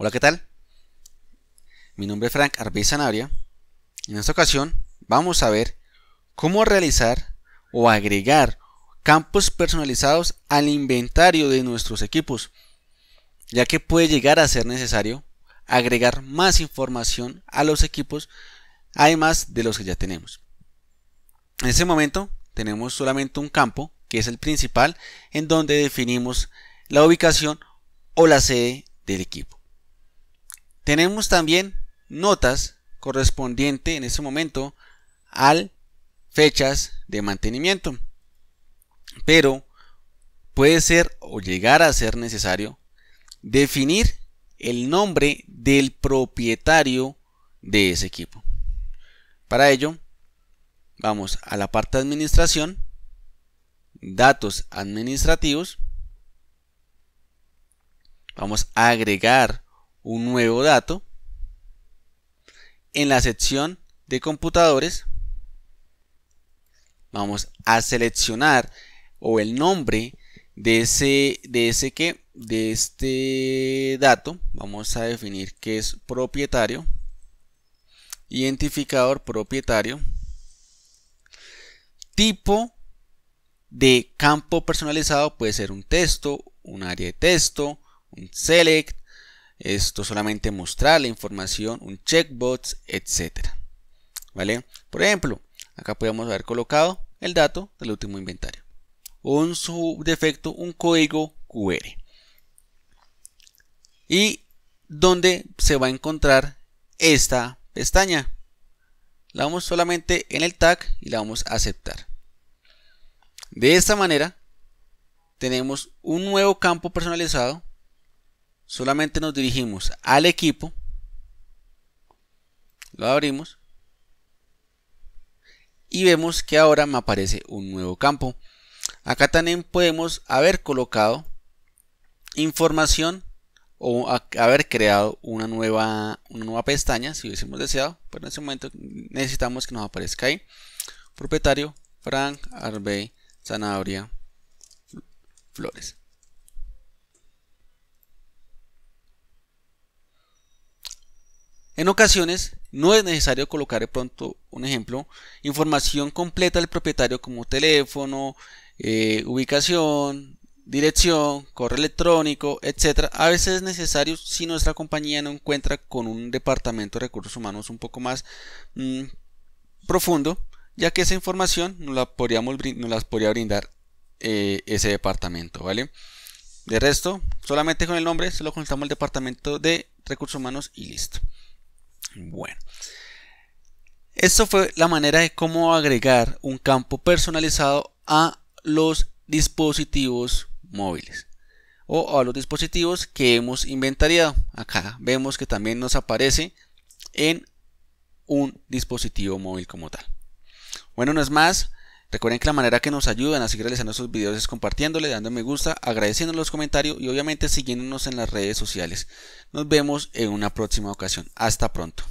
Hola, ¿qué tal? Mi nombre es Frank Arbey Sanabria. En esta ocasión vamos a ver cómo realizar o agregar campos personalizados al inventario de nuestros equipos, ya que puede llegar a ser necesario agregar más información a los equipos, además de los que ya tenemos. En este momento tenemos solamente un campo, que es el principal, en donde definimos la ubicación o la sede del equipo. Tenemos también notas correspondiente en ese momento al fechas de mantenimiento. Pero puede ser o llegar a ser necesario definir el nombre del propietario de ese equipo. Para ello, vamos a la parte de administración, datos administrativos, vamos a agregar un nuevo dato en la sección de computadores vamos a seleccionar o el nombre de ese de ese que de este dato vamos a definir que es propietario identificador propietario tipo de campo personalizado puede ser un texto un área de texto un select esto solamente mostrar la información, un checkbox, etc. ¿Vale? Por ejemplo, acá podemos haber colocado el dato del último inventario. O en defecto, un código QR. Y dónde se va a encontrar esta pestaña. La vamos solamente en el tag y la vamos a aceptar. De esta manera, tenemos un nuevo campo personalizado solamente nos dirigimos al equipo, lo abrimos y vemos que ahora me aparece un nuevo campo. Acá también podemos haber colocado información o haber creado una nueva, una nueva pestaña si hubiésemos deseado, pero en este momento necesitamos que nos aparezca ahí. Propietario Frank Arbey zanahoria, Flores. En ocasiones, no es necesario colocar de pronto un ejemplo, información completa del propietario como teléfono, eh, ubicación, dirección, correo electrónico, etc. A veces es necesario si nuestra compañía no encuentra con un departamento de recursos humanos un poco más mm, profundo, ya que esa información nos la, podríamos, podría brindar eh, ese departamento, ¿vale? De resto, solamente con el nombre se lo consultamos al departamento de recursos humanos y listo. Bueno. Esto fue la manera de cómo agregar un campo personalizado a los dispositivos móviles o a los dispositivos que hemos inventariado. Acá vemos que también nos aparece en un dispositivo móvil como tal. Bueno, no es más. Recuerden que la manera que nos ayudan a seguir realizando estos videos es compartiéndole, dándole me gusta, agradeciendo los comentarios y obviamente siguiéndonos en las redes sociales. Nos vemos en una próxima ocasión. Hasta pronto.